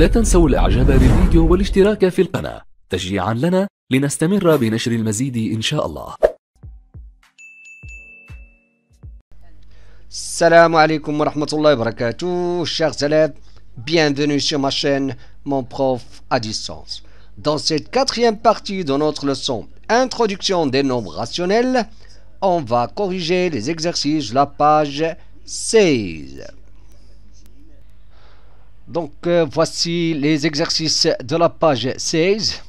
لا تنسوا الاعجاب بالفيديو والاشتراك في القناة تشجيعا لنا لنستمر بنشر المزيد إن شاء الله السلام عليكم ورحمة الله وبركاته شيخ élèves bienvenue sur ma chaîne mon prof à distance dans cette quatrième partie de notre leçon introduction des nombres rationnels on va corriger les exercices de la page 16 Donc euh, voici les exercices de la page 16.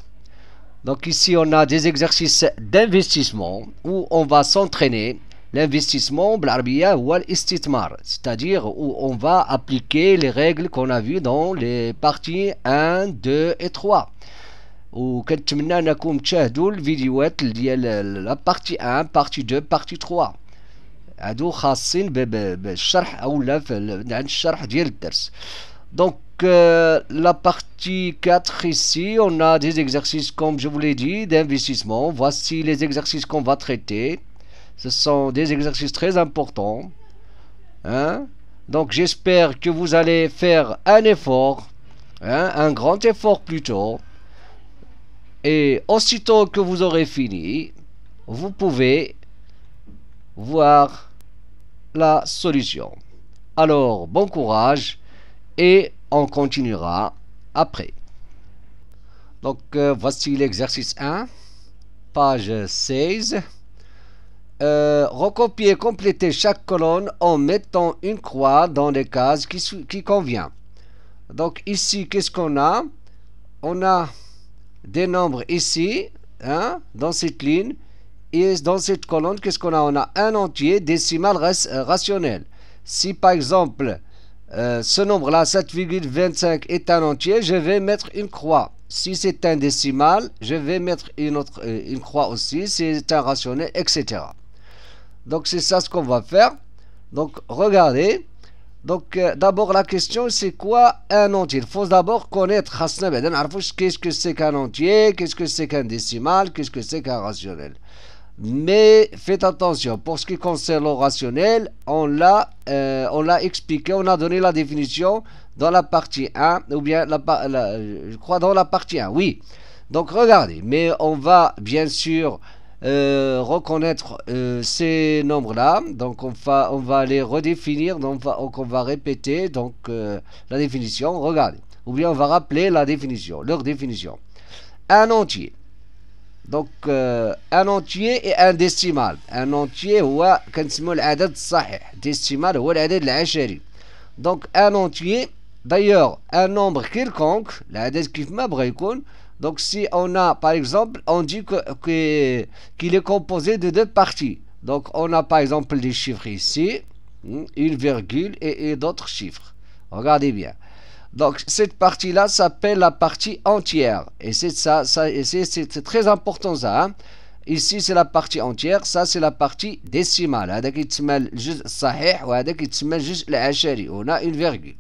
Donc ici on a des exercices d'investissement où on va s'entraîner l'investissement blarbia ou l'istitmar, c'est-à-dire où on va appliquer les règles qu'on a vues dans les parties 1, 2 et 3. ou vidéo vous vidéos ديال la partie 1 partie 2 partie 3 هادو خاصين بالشرح الشرح ديال الدرس donc euh, la partie 4 ici, on a des exercices comme je vous l'ai dit, d'investissement. Voici les exercices qu'on va traiter. Ce sont des exercices très importants. Hein. Donc j'espère que vous allez faire un effort, hein, un grand effort plutôt. Et aussitôt que vous aurez fini, vous pouvez voir la solution. Alors, bon courage et on continuera après. Donc euh, voici l'exercice 1, page 16. Euh, recopier, compléter chaque colonne en mettant une croix dans les cases qui, qui convient. Donc ici, qu'est-ce qu'on a On a des nombres ici, hein, dans cette ligne, et dans cette colonne, qu'est-ce qu'on a On a un entier décimal rationnel. Si par exemple, euh, ce nombre-là, 7,25 est un entier, je vais mettre une croix. Si c'est un décimal, je vais mettre une, autre, euh, croix aussi, si c'est un rationnel, etc. Donc c'est ça ce qu'on va faire. Donc regardez. Donc euh, d'abord la question c'est quoi un entier Il faut d'abord connaître qu'est-ce que c'est qu'un entier, qu'est-ce que c'est qu'un décimal, qu'est-ce que c'est qu'un rationnel. Mais faites attention, pour ce qui concerne le rationnel, euh, on l'a expliqué, on a donné la définition dans la partie 1, ou bien je crois dans la partie 1, oui. Donc regardez, mais on va bien sûr euh, reconnaître euh, ces nombres-là. Donc on va, on va les redéfinir, donc on va, répéter donc, la définition. Regardez, ou bien on va rappeler la définition, leur définition. Un entier donc euh, un entier et un décimal. Un entier ou un العدد Décimal هو العدد Donc un entier d'ailleurs un nombre quelconque donc si on a par exemple on dit que qu'il est composé de deux parties. Donc on a par exemple des chiffres ici, hein, une virgule et d'autres chiffres. Regardez bien. Donc cette partie-là s'appelle la partie entière. Et c'est ça, ça c'est très important ça. Hein. Ici c'est la partie entière, ça c'est la partie décimale. On a une virgule.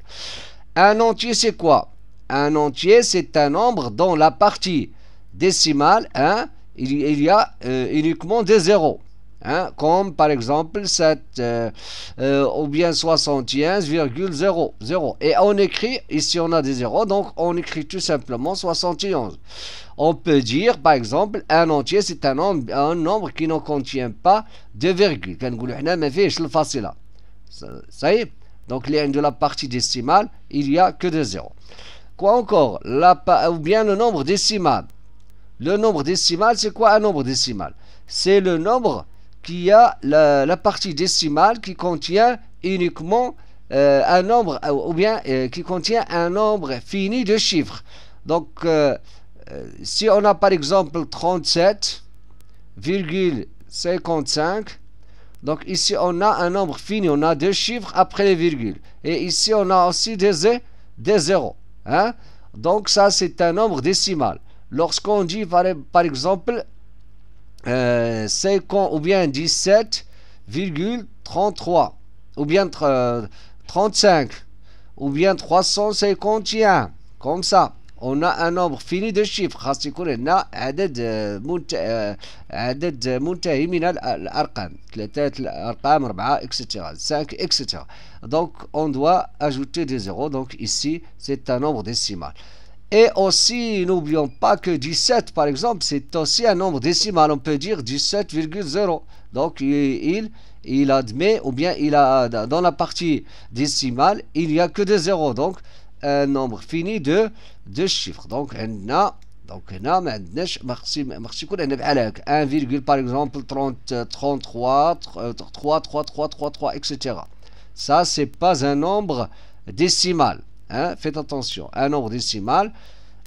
Un entier c'est quoi Un entier c'est un nombre dont la partie décimale hein, il, y a euh, uniquement des zéros. Hein, comme par exemple 7 euh, euh, ou bien 71,00 et on écrit ici on a des zéros donc on écrit tout simplement 71 on peut dire par exemple un entier c'est un nombre, un nombre qui ne contient pas de virgule ça y est donc il y a de la partie décimale il n'y a que des zéros quoi encore la, ou bien le nombre décimal le nombre décimal c'est quoi un nombre décimal c'est le nombre qui a la, partie décimale qui contient uniquement euh, un nombre, euh, ou bien euh, qui contient un nombre fini de chiffres. Donc, si on a par exemple 37,55, donc ici on a un nombre fini, on a deux chiffres après les virgules. Et ici on a aussi des, des zéros. Hein. Donc ça c'est un nombre décimal. Lorsqu'on dit par exemple 50, euh, ou bien 17,33 ou bien 35 euh, ou bien 351 comme ça on a un nombre fini de chiffres etc 5 etc donc on doit ajouter des zéros donc ici c'est un nombre décimal et aussi, n'oublions pas que 17, par exemple, c'est aussi un nombre décimal. On peut dire 17,0. Donc, il, il admet, ou bien il a, dans la partie décimale, il n'y a que de zéros. Donc, un nombre fini de, de chiffres. Donc, on a donc هنا ما 1, par exemple 30 33 3 3 3 3 3 etc. Ça c'est pas un nombre décimal. Hein, faites attention, un nombre décimal.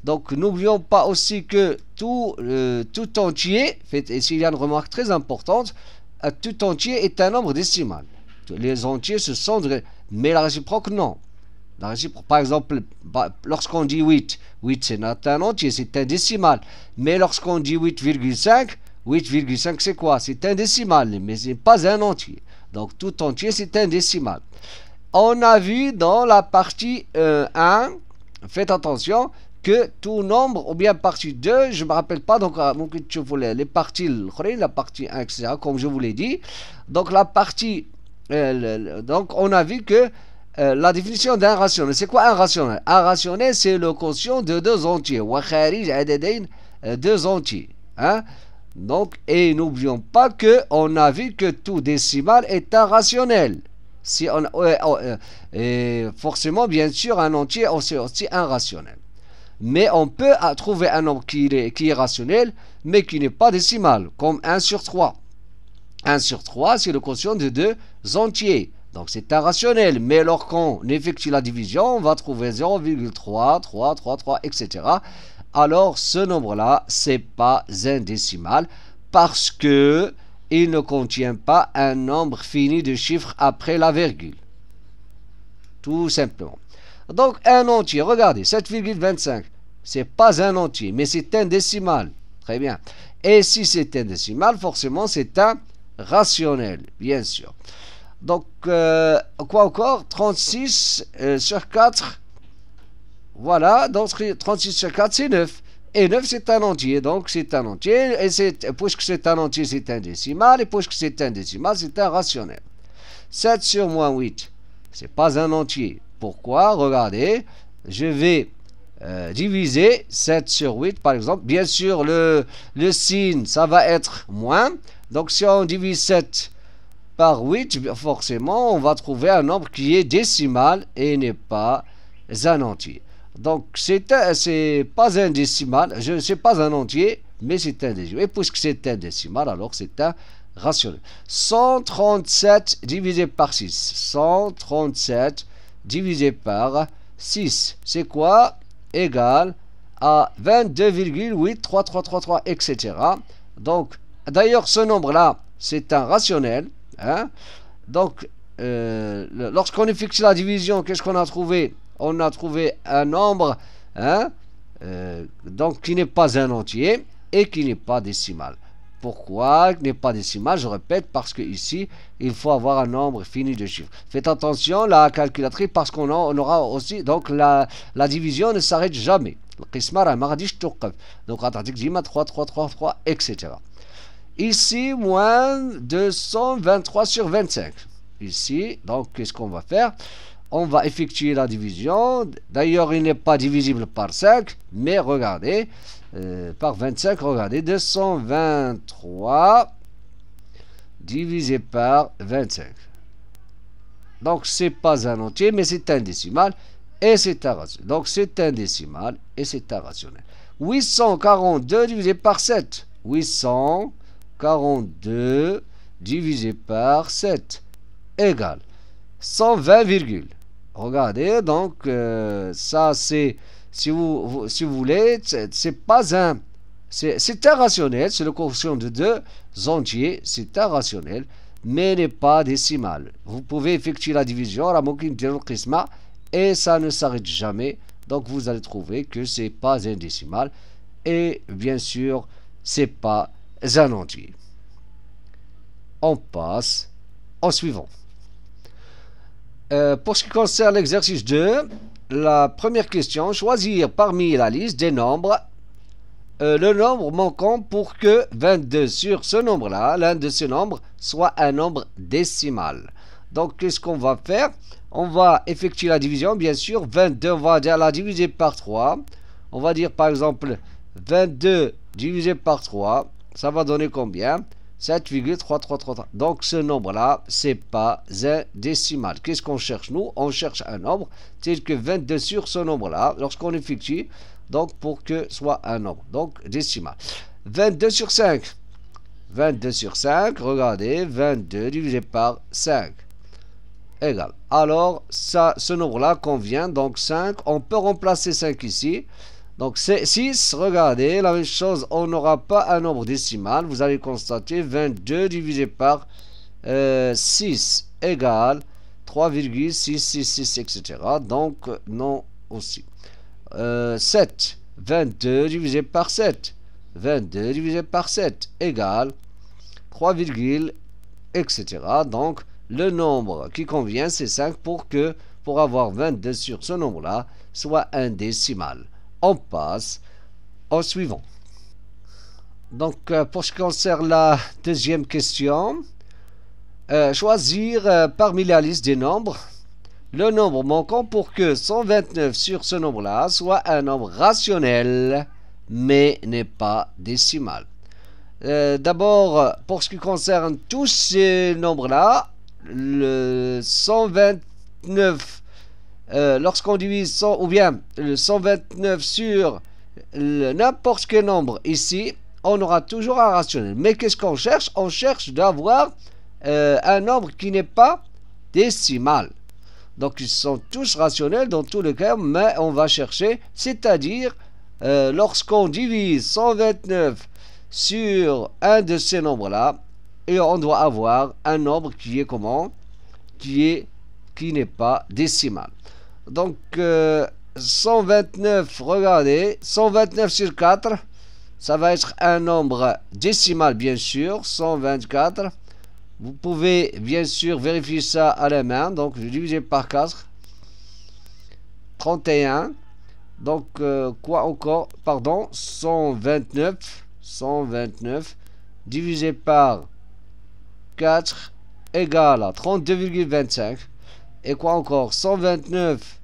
Donc n'oublions pas aussi que tout, euh, tout entier, fait, ici il y a une remarque très importante, euh, tout entier est un nombre décimal. Les entiers se sont... Mais la réciproque, non. par exemple, bah, lorsqu'on dit 8, 8 c'est un entier, c'est un décimal. Mais lorsqu'on dit 8,5, 8,5 c'est quoi C'est un décimal, mais ce n'est pas un entier. Donc tout entier c'est un décimal on a vu dans la partie 1, euh, faites attention, que tout nombre, ou bien partie 2, je ne me rappelle pas, donc euh, voulais les parties, la partie 1, etc., comme je vous l'ai dit. Donc la partie, euh, donc on a vu que la définition d'un rationnel, c'est quoi un rationnel Un rationnel, c'est le quotient de deux entiers, deux entiers. Hein. Donc, et n'oublions pas que on a vu que tout décimal est un rationnel on, oh, euh, forcément, bien sûr, un entier, c'est aussi un rationnel. Mais on peut trouver un nombre qui est, qui rationnel, mais qui n'est pas décimal, comme 1 sur 3. 1 sur 3, c'est le quotient de deux entiers. Donc c'est un rationnel, mais alors qu'on effectue la division, on va trouver 0,3, 3, 3, 3, etc. Alors ce nombre-là, c'est pas un décimal parce que il ne contient pas un nombre fini de chiffres après la virgule. Tout simplement. Donc un entier, regardez, 7,25, c'est pas un entier, mais c'est un décimal. Très bien. Et si c'est un décimal, forcément c'est un rationnel, bien sûr. Donc, euh, quoi encore 36 euh, sur 4. Voilà, donc 36 sur 4, c'est 9. Et 9, c'est un entier. Donc, c'est un entier. Et puisque c'est un entier, c'est un décimal. Et puisque c'est un décimal, c'est un rationnel. 7 sur moins 8, c'est pas un entier. Pourquoi Regardez, je vais euh, diviser 7 sur 8, par exemple. Bien sûr, le, le signe, ça va être moins. Donc, si on divise 7 par 8, forcément, on va trouver un nombre qui est décimal et n'est pas un entier. Donc, c'est pas un décimal, ce n'est pas un entier, mais c'est un décimal. Et puisque c'est un décimal, alors c'est un rationnel. 137 divisé par 6. 137 divisé par 6. C'est quoi Égal à 22,83333, etc. Donc, d'ailleurs, ce nombre-là, c'est un rationnel. Hein. Donc, euh, lorsqu'on effectue la division, qu'est-ce qu'on a trouvé on a trouvé un nombre hein, euh, donc qui n'est pas un entier et qui n'est pas décimal. Pourquoi n'est pas décimal Je répète, parce qu'ici, il faut avoir un nombre fini de chiffres. Faites attention, la calculatrice, parce qu'on aura aussi... Donc, la, la division ne s'arrête jamais. Donc, on 3, 3, 3, 3, etc. Ici, moins 223 sur 25. Ici, donc, qu'est-ce qu'on va faire on va effectuer la division. D'ailleurs, il n'est pas divisible par 5, mais regardez, euh, par 25, regardez, 223 divisé par 25. Donc, ce n'est pas un entier, mais c'est un décimal et c'est un rationnel. Donc, c'est un décimal et c'est un rationnel. 842 divisé par 7. 842 divisé par 7 égale 120 virgules. Regardez, donc euh, ça c'est, si vous, si vous voulez, c'est pas un, c'est irrationnel, c'est le coefficient de deux entiers, c'est irrationnel mais n'est pas décimal. Vous pouvez effectuer la division, la de l'enclisme, et ça ne s'arrête jamais. Donc vous allez trouver que c'est pas un décimal, et bien sûr, c'est pas un entier. On passe au suivant. Euh, pour ce qui concerne l'exercice 2, la première question, choisir parmi la liste des nombres euh, le nombre manquant pour que 22 sur ce nombre-là, l'un de ces nombres, soit un nombre décimal. Donc, qu'est-ce qu'on va faire On va effectuer la division, bien sûr. 22, on va la diviser par 3. On va dire, par exemple, 22 divisé par 3, ça va donner combien 7,3333. Donc ce nombre-là, ce n'est pas un décimal. Qu'est-ce qu'on cherche nous On cherche un nombre tel que 22 sur ce nombre-là lorsqu'on effectue, donc pour que soit un nombre, donc décimal. 22 sur 5. 22 sur 5, regardez, 22 divisé par 5 égal. Alors, ça, ce nombre-là convient, donc 5. On peut remplacer 5 ici. Donc c'est 6, regardez, la même chose, on n'aura pas un nombre décimal. Vous allez constater 22 divisé par euh, 6 égale 3,666, etc. Donc non aussi. 7, euh, 22 divisé par 7, 22 divisé par 7 égale 3, etc. Donc le nombre qui convient c'est 5 pour que pour avoir 22 sur ce nombre-là soit un décimal on passe au suivant. Donc, euh, pour ce qui concerne la deuxième question, euh, choisir euh, parmi la liste des nombres le nombre manquant pour que 129 sur ce nombre-là soit un nombre rationnel, mais n'est pas décimal. D'abord, pour ce qui concerne tous ces nombres-là, le 129 euh, lorsqu'on divise 100 ou bien le euh, 129 sur euh, n'importe quel nombre ici, on aura toujours un rationnel. Mais qu'est-ce qu'on cherche On cherche d'avoir un nombre qui n'est pas décimal. Donc ils sont tous rationnels dans tous les cas, mais on va chercher, c'est-à-dire lorsqu'on divise 129 sur un de ces nombres-là, et on doit avoir un nombre qui est comment Qui qui n'est pas décimal. Donc, 129, euh, regardez, 129 sur 4, ça va être un nombre décimal, bien sûr, 124. Vous pouvez, bien sûr, vérifier ça à la main, donc je divisé par 4, 31. Donc, euh, quoi encore Pardon, 129, 129, divisé par 4, égale à 32,25. Et quoi encore 129.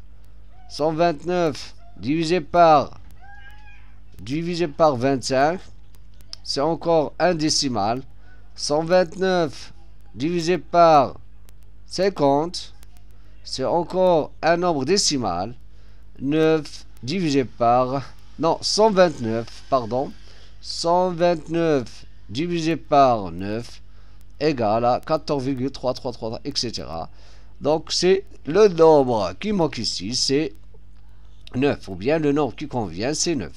129 divisé par divisé par 25. C'est encore un décimal. 129 divisé par 50. C'est encore un nombre décimal. 9 divisé par... Non, 129, pardon. 129 divisé par 9 égale à 14,333, etc. Donc c'est le nombre qui manque ici, c'est 9, ou bien le nombre qui convient, c'est 9,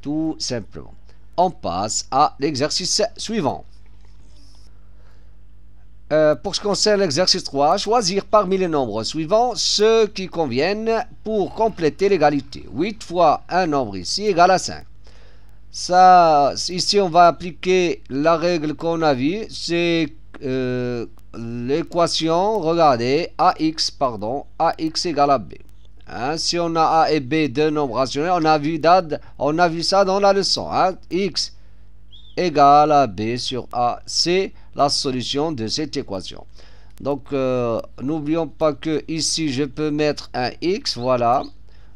tout simplement. On passe à l'exercice suivant. Euh, pour ce qui concerne l'exercice 3, choisir parmi les nombres suivants ceux qui conviennent pour compléter l'égalité. 8 fois un nombre ici égale à 5. Ça, ici, on va appliquer la règle qu'on a vue, c'est euh, l'équation, regardez, AX, pardon, AX égale à B. Hein, si on a A et B, deux nombres rationnels, on a vu, on a vu ça dans la leçon. Hein. X égale à B sur A, c'est la solution de cette équation. Donc, euh, n'oublions pas que ici, je peux mettre un X, voilà.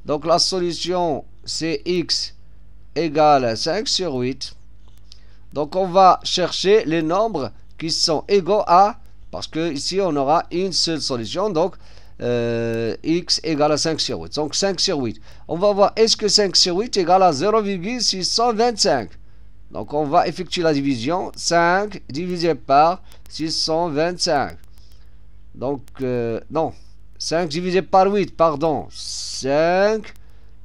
Donc, la solution, c'est X égale à 5 sur 8. Donc, on va chercher les nombres qui sont égaux à, parce que ici on aura une seule solution, donc euh, x égale à 5 sur 8. Donc 5 sur 8. On va voir est-ce que 5 sur 8 égale à 0,625. Donc on va effectuer la division. 5 divisé par 625. Donc euh, non. 5 divisé par 8, pardon. 5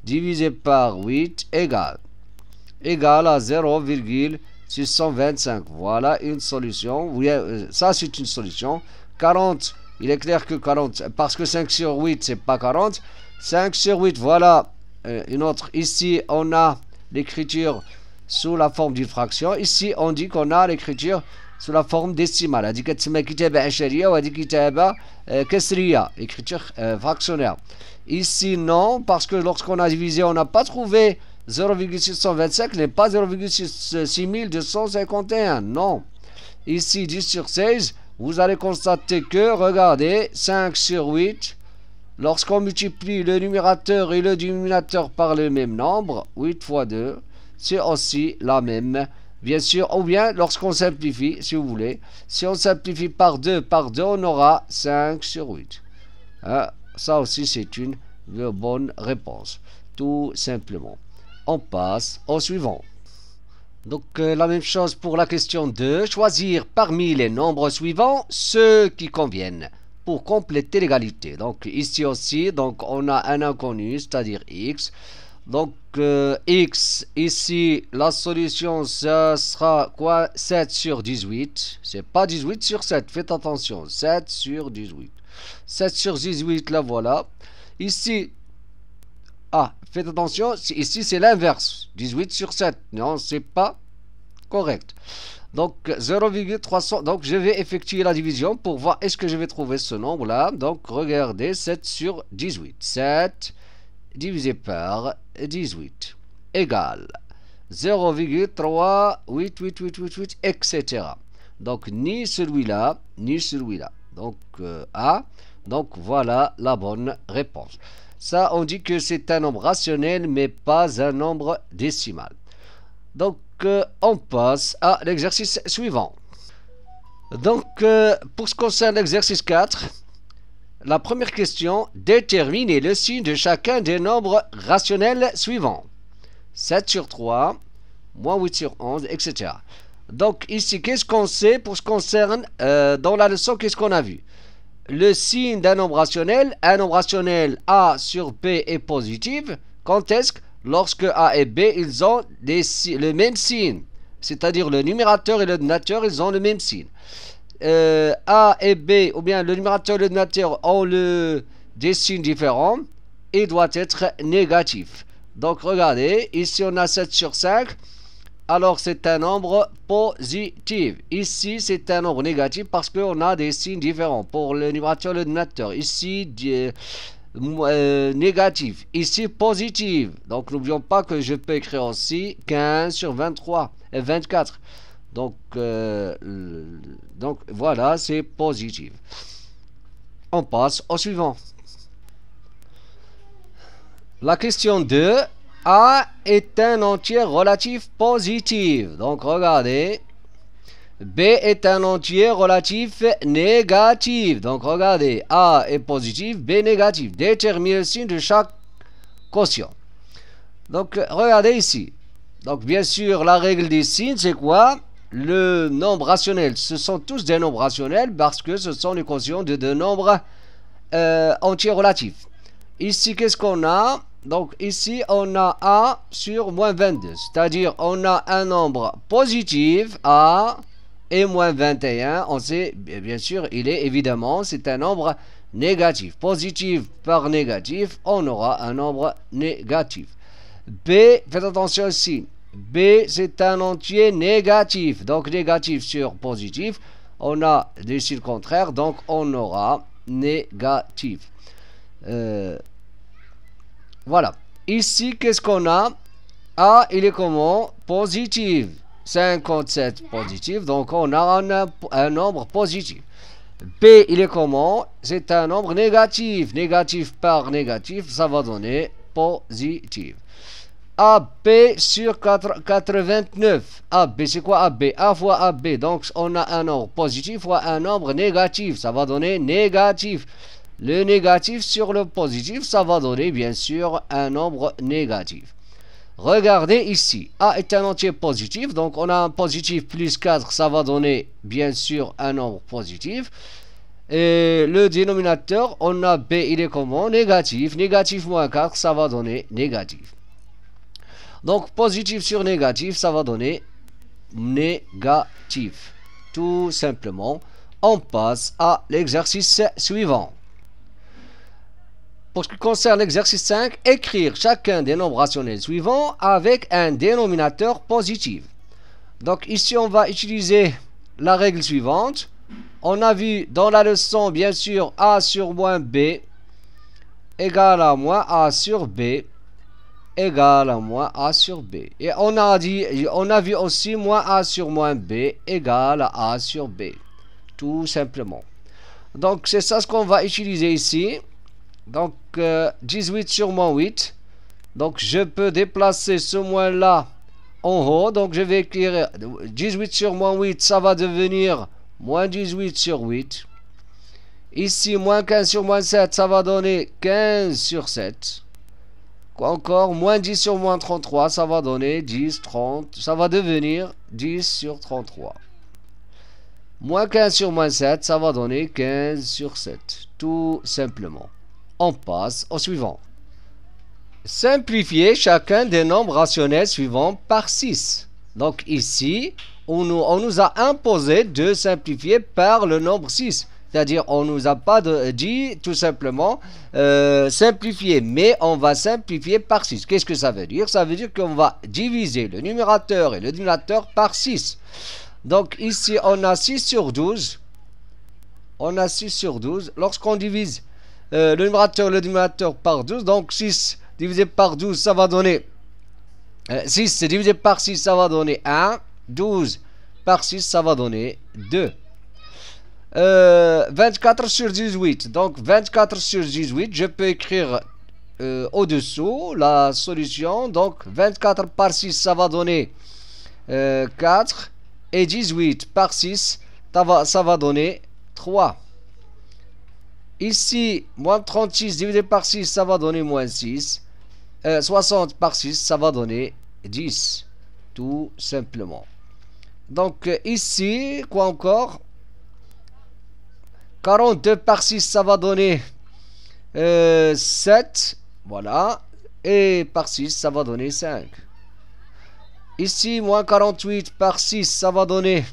divisé par 8 égale. Égale à 0,625. 625. Voilà une solution. Euh, ça, c'est une solution. 40, il est clair que 40, parce que 5 sur 8, c'est pas 40. 5 sur 8, voilà euh, une autre. Ici, on a l'écriture sous la forme d'une fraction. Ici, on dit qu'on a l'écriture sous la forme décimale. On dit que c'est euh, وهذه écriture fractionnaire. Ici non parce que lorsqu'on a divisé on n'a pas trouvé 0,625 n'est pas 0,6251. Non. Ici, 10 sur 16, vous allez constater que, regardez, 5 sur 8, lorsqu'on multiplie le numérateur et le dénominateur par le même nombre, 8 fois 2, c'est aussi la même, bien sûr, ou bien lorsqu'on simplifie, si vous voulez, si on simplifie par 2 par 2, on aura 5 sur 8. Hein, ça aussi, c'est une bonne réponse, tout simplement on passe au suivant. Donc euh, la même chose pour la question 2, choisir parmi les nombres suivants ceux qui conviennent pour compléter l'égalité. Donc ici aussi, donc on a un inconnu, c'est-à-dire x. Donc euh, x, ici, la solution, ce sera quoi 7 sur 18. C'est pas 18 sur 7, faites attention. 7 sur 18. 7 sur 18, la voilà. Ici, ah, Faites attention, ici c'est l'inverse. 18 sur 7. Non, c'est pas correct. Donc 0,300. Donc je vais effectuer la division pour voir est-ce que je vais trouver ce nombre-là. Donc regardez, 7 sur 18. 7 divisé par 18 égale 0,38888, etc. Donc ni celui-là, ni celui-là. Donc euh, A. Donc voilà la bonne réponse. Ça, on dit que c'est un nombre rationnel, mais pas un nombre décimal. Donc, euh, on passe à l'exercice suivant. Donc, euh, pour ce qui concerne l'exercice 4, la première question, déterminez le signe de chacun des nombres rationnels suivants. 7 sur 3, moins 8 sur 11, etc. Donc ici, qu'est-ce qu'on sait pour ce qui concerne, euh, dans la leçon, qu'est-ce qu'on a vu le signe d'un nombre rationnel, un nombre rationnel A sur B est positif, quand est-ce que lorsque A et B, ils ont le même signe C'est-à-dire le numérateur et le donateur ils ont le même signe. Euh, a et B, ou bien le numérateur et le donateur ont des signes différents, il doit être négatif. Donc regardez, ici on a 7 sur 5, alors c'est un nombre positif. Ici, c'est un nombre négatif parce qu'on a des signes différents pour le numérateur et le dénominateur. Ici, euh, euh, négatif. Ici, positif. Donc, n'oublions pas que je peux écrire aussi 15 sur 23 et 24. Donc, euh, donc voilà, c'est positif. On passe au suivant. La question 2. A est un entier relatif positif. Donc regardez. B est un entier relatif négatif. Donc regardez, A est positif, B négatif. Déterminez le signe de chaque quotient. Donc regardez ici. Donc bien sûr, la règle des signes, c'est quoi Le nombre rationnel. Ce sont tous des nombres rationnels parce que ce sont les quotients de deux nombres euh, entiers relatifs. Ici, qu'est-ce qu'on a donc ici, on a A sur moins 22. C'est-à-dire, on a un nombre positif, A, et moins 21. On sait, bien sûr, il est évidemment, c'est un nombre négatif. Positif par négatif, on aura un nombre négatif. B, faites attention ici. B, c'est un entier négatif. Donc, négatif sur positif. On a des signes contraire, donc on aura négatif. Euh, voilà. Ici, qu'est-ce qu'on a A, il est comment Positif. 57 positif, donc on a un, nombre positif. B, il est comment C'est un nombre négatif. Négatif par négatif, ça va donner positif. AB sur 89. AB, c'est quoi AB A fois AB. Donc, on a un nombre positif fois un nombre négatif. Ça va donner négatif le négatif sur le positif, ça va donner bien sûr un nombre négatif. Regardez ici, A est un entier positif, donc on a un positif plus 4, ça va donner bien sûr un nombre positif. Et le dénominateur, on a B, il est comment Négatif, négatif moins 4, ça va donner négatif. Donc positif sur négatif, ça va donner négatif. Tout simplement, on passe à l'exercice suivant. Pour ce qui concerne l'exercice 5, écrire chacun des nombres rationnels suivants avec un dénominateur positif. Donc ici, on va utiliser la règle suivante. On a vu dans la leçon, bien sûr, a sur moins b égale à moins a sur b égale à moins a sur b. Et on a, dit, on a vu aussi moins a sur moins b égale à a sur b. Tout simplement. Donc c'est ça ce qu'on va utiliser ici. Donc, 18 euh, sur moins 8. Donc, je peux déplacer ce moins-là en haut. Donc, je vais écrire 18 sur moins 8, ça va devenir moins 18 sur 8. Ici, moins 15 sur moins 7, ça va donner 15 sur 7. Encore, moins 10 sur moins 33, ça va donner 10, 30, ça va devenir 10 sur 33. Moins 15 sur moins 7, ça va donner 15 sur 7, tout simplement. On passe au suivant. Simplifier chacun des nombres rationnels suivants par 6. Donc ici, on nous, a imposé de simplifier par le nombre 6. C'est-à-dire, on nous a pas de, dit tout simplement euh, simplifier, mais on va simplifier par 6. Qu'est-ce que ça veut dire Ça veut dire qu'on va diviser le numérateur et le dénominateur par 6. Donc ici, on a 6 sur 12. On a 6 sur 12. Lorsqu'on divise euh, le numérateur le numérateur par 12. Donc 6 divisé par 12, ça va donner... 6 euh, divisé par 6, ça va donner 1. 12 par 6, ça va donner 2. 24 euh, sur 18. Donc 24 sur 18, je peux écrire au-dessous la solution. Donc 24 par 6, ça va donner 4. Et 18 par 6, ça va donner 3. Ici, moins 36 divisé par 6, ça va donner moins 6. 60 euh, par 6, ça va donner 10. Tout simplement. Donc euh, ici, quoi encore 42 par 6, ça va donner 7. Euh, voilà. Et par 6, ça va donner 5. Ici, moins 48 par 6, ça va donner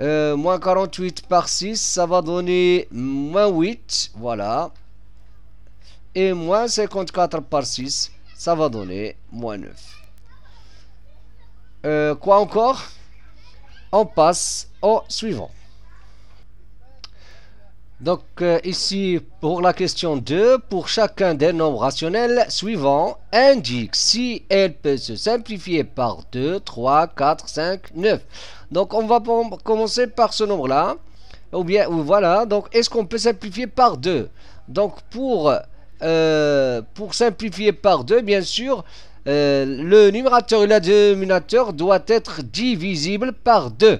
euh, moins 48 par 6, ça va donner moins 8, voilà. Et moins 54 par 6, ça va donner moins 9. Euh, quoi encore On passe au suivant. Donc euh, ici, pour la question 2, pour chacun des nombres rationnels suivants, indique si elle peut se simplifier par 2, 3, 4, 5, 9. Donc on va commencer par ce nombre-là. Ou bien, voilà, donc est-ce qu'on peut simplifier par 2 Donc pour, euh, pour simplifier par 2, bien sûr, euh, le numérateur et le dénominateur doivent être divisibles par 2.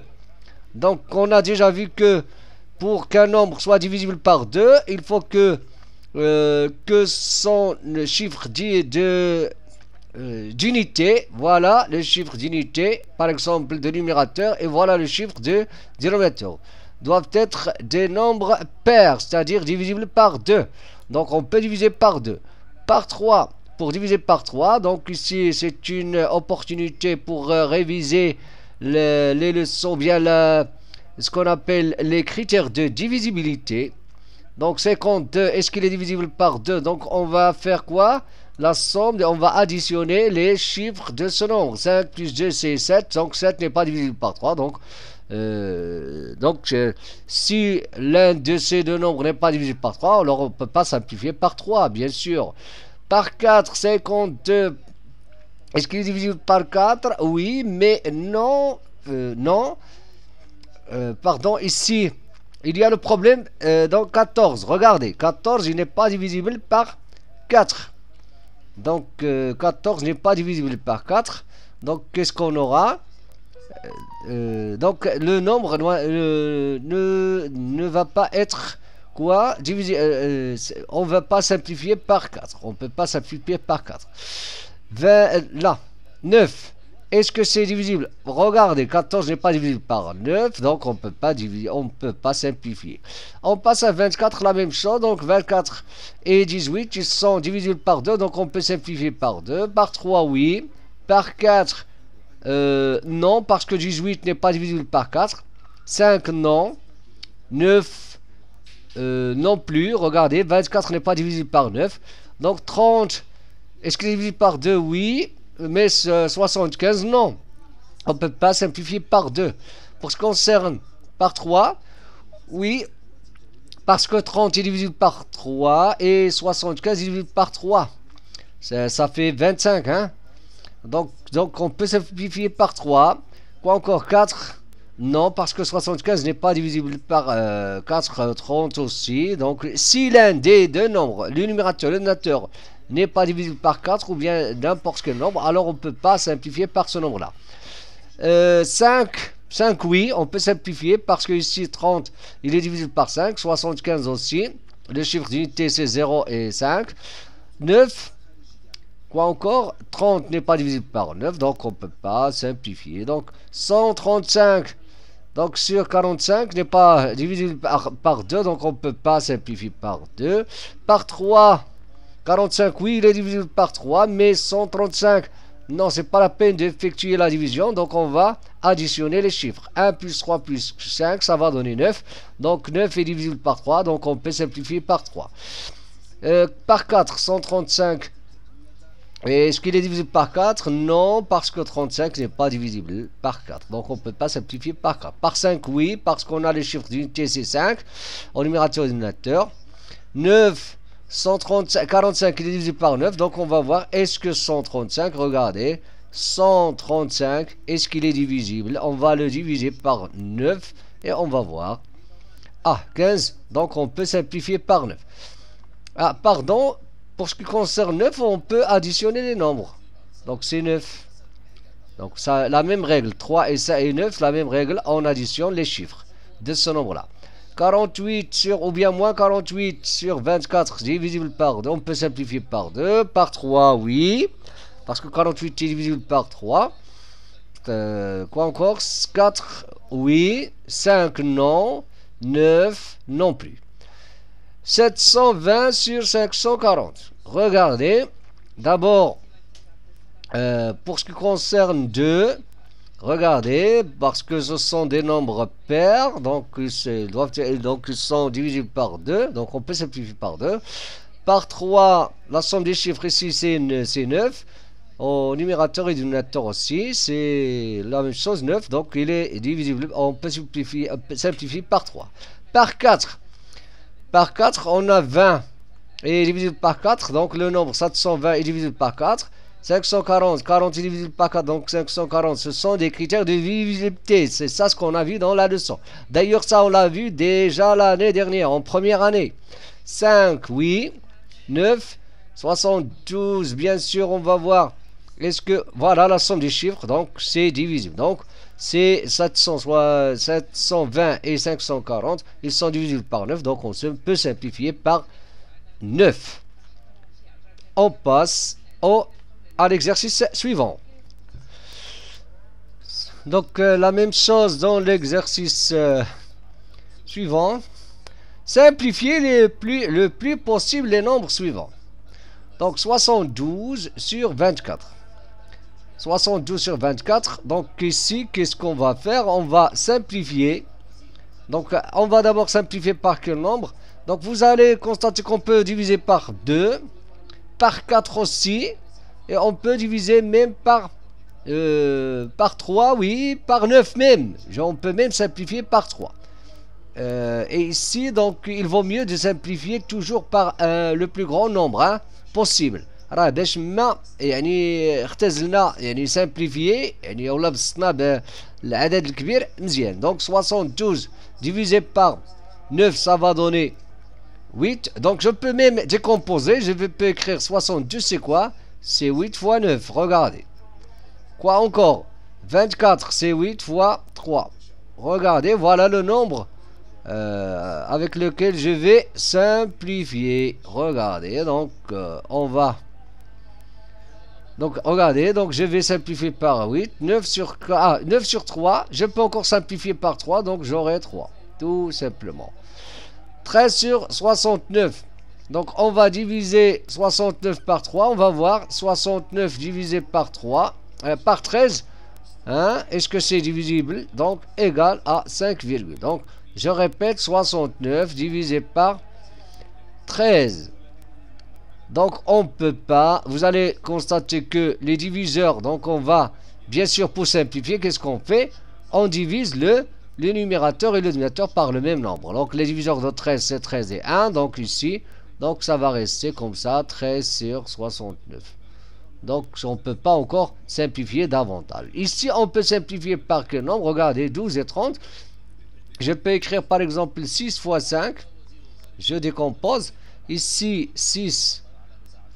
Donc on a déjà vu que pour qu'un nombre soit divisible par 2, il faut que, euh, que son le chiffre euh, d'unité, voilà le chiffre d'unité, par exemple de numérateur, et voilà le chiffre de dénominateur, doivent être des nombres pairs, c'est-à-dire divisibles par 2. Donc on peut diviser par 2. Par 3, pour diviser par 3, donc ici c'est une opportunité pour euh, réviser les leçons, bien la ce qu'on appelle les critères de divisibilité. Donc 52, est-ce qu'il est divisible par 2 Donc on va faire quoi La somme, on va additionner les chiffres de ce nombre. 5 plus 2 c'est 7, donc 7 n'est pas divisible par 3. Donc, euh, donc euh, si l'un de ces deux nombres n'est pas divisible par 3, alors on ne peut pas simplifier par 3, bien sûr. Par 4, 52. Est-ce qu'il est divisible par 4 Oui, mais non, euh, non. Euh, pardon, ici, il y a le problème euh, dans 14. Regardez, 14, il n'est pas divisible par 4. Donc, 14 euh, n'est pas divisible par 4. Donc, qu'est-ce qu'on aura Donc, le nombre ne, ne va pas être quoi On ne va pas simplifier par 4. On ne peut pas simplifier par 4. 20, là, 9. Est-ce que c'est divisible Regardez, 14 n'est pas divisible par 9, donc on peut pas diviser, on peut pas simplifier. On passe à 24, la même chose, donc 24 et 18, sont divisibles par 2, donc on peut simplifier par 2. Par 3, oui. Par 4, euh, non, parce que 18 n'est pas divisible par 4. 5, non. 9, euh, non plus. Regardez, 24 n'est pas divisible par 9. Donc 30, est-ce qu'il est divisible par 2 Oui mais 75, euh, non. On ne peut pas simplifier par 2. Pour ce qui concerne par 3, oui, parce que 30 est divisible par 3 et 75 divisible par 3. Ça, fait 25, hein. Donc, donc on peut simplifier par 3. Quoi encore 4 Non, parce que 75 n'est pas divisible par 4, euh, 30 aussi. Donc si l'un des deux nombres, le numérateur, le dénominateur, n'est pas divisible par 4 ou bien n'importe quel nombre, alors on ne peut pas simplifier par ce nombre-là. 5, euh, 5 oui, on peut simplifier parce que ici 30, il est divisible par 5, 75 aussi. Le chiffre d'unité c'est 0 et 5. 9, quoi encore 30 n'est pas divisible par 9, donc on ne peut pas simplifier. Donc 135, donc sur 45 n'est pas divisible par, par 2, donc on ne peut pas simplifier par 2. Par 3, 45, oui, il est divisible par 3, mais 135. Non, c'est pas la peine d'effectuer la division, donc on va additionner les chiffres. 1 plus 3 plus 5, ça va donner 9. Donc 9 est divisible par 3, donc on peut simplifier par 3. Euh, par 4, 135. Est-ce qu'il est divisible par 4 Non, parce que 35 n'est pas divisible par 4. Donc on ne peut pas simplifier par 4. Par 5, oui, parce qu'on a les chiffres d'unité, c'est 5. En numérateur et en 9 135, 45 divisé par 9, donc on va voir est-ce que 135, regardez, 135, est-ce qu'il est divisible On va le diviser par 9 et on va voir. Ah, 15, donc on peut simplifier par 9. Ah, pardon, pour ce qui concerne 9, on peut additionner les nombres. Donc c'est 9. Donc ça, la même règle, 3 et 5 et 9, la même règle, on additionne les chiffres de ce nombre-là. 48 sur, ou bien moins 48 sur 24 divisible par 2, on peut simplifier par 2, par 3, oui, parce que 48 divisible par 3, euh, quoi encore 4, oui, 5, non, 9, non plus. 720 sur 540. Regardez, d'abord, euh, pour ce qui concerne 2, Regardez, parce que ce sont des nombres pairs, donc ils, sont divisibles par 2, donc on peut simplifier par 2. Par 3, la somme des chiffres ici c'est 9, au numérateur et dénominateur aussi, c'est la même chose, 9, donc il est divisible, on peut simplifier, simplifier par 3. Par 4, par 4 on a 20, et divisible par 4, donc le nombre 720 est divisible par 4, 540, 40 divisible par 4, donc 540. Ce sont des critères de visibilité. C'est ça ce qu'on a vu dans la leçon. D'ailleurs, ça, on l'a vu déjà l'année dernière, en première année. 5, oui. 9, 72, bien sûr, on va voir. Est-ce que... Voilà la somme des chiffres, donc c'est divisible. Donc, c'est 720 et 540. Ils sont divisibles par 9, donc on peut simplifier par 9. On passe au à l'exercice suivant. Donc euh, la même chose dans l'exercice euh, suivant. Simplifier plus, le plus possible les nombres suivants. Donc 72 sur 24. 72 sur 24. Donc ici, qu'est-ce qu'on va faire On va simplifier. Donc euh, on va d'abord simplifier par quel nombre Donc vous allez constater qu'on peut diviser par 2, par 4 aussi, et on peut diviser même par, euh, par 3, oui, par 9 même. on peut même simplifier par 3. Euh, et ici, donc, il vaut mieux de simplifier toujours par le plus grand nombre hein, possible. Alors, je يعني اختزلنا 72 divisé par 9 ça va donner 8 donc je peux même décomposer je peux écrire 72 c'est quoi c'est 8 fois 9, regardez. Quoi encore 24, c'est 8 fois 3. Regardez, voilà le nombre euh, avec lequel je vais simplifier. Regardez, donc euh, on va... Donc regardez, donc je vais simplifier par 8, 9 sur, 9 ah, sur 3, je peux encore simplifier par 3, donc j'aurai 3, tout simplement. 13 sur 69, donc on va diviser 69 par 3. On va voir 69 divisé par 3, euh, par 13. Hein. Est-ce que c'est divisible Donc égal à 5, donc je répète 69 divisé par 13. Donc on ne peut pas. Vous allez constater que les diviseurs, donc on va, bien sûr pour simplifier, qu'est-ce qu'on fait On divise le, le numérateur et le dénominateur par le même nombre. Donc les diviseurs de 13, c'est 13 et 1. Donc ici, donc ça va rester comme ça, 13 sur 69. Donc on ne peut pas encore simplifier davantage. Ici, on peut simplifier par quel nombre Regardez, 12 et 30. Je peux écrire par exemple 6 fois 5. Je décompose. Ici, 6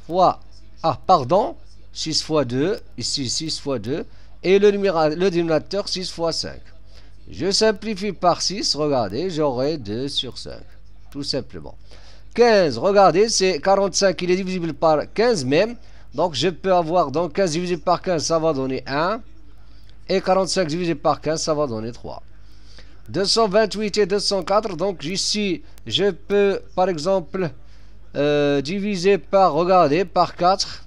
fois... Ah, pardon. 6 fois 2. Ici, 6 fois 2. Et le, le dénominateur, 6 fois 5. Je simplifie par 6. Regardez, j'aurai 2 sur 5. Tout simplement. 15, regardez, c'est 45, il est divisible par 15 même. Donc je peux avoir, donc 15 divisé par 15, ça va donner 1. Et 45 divisé par 15, ça va donner 3. 228 et 204, donc ici, je peux, par exemple, euh, diviser par, regardez, par 4.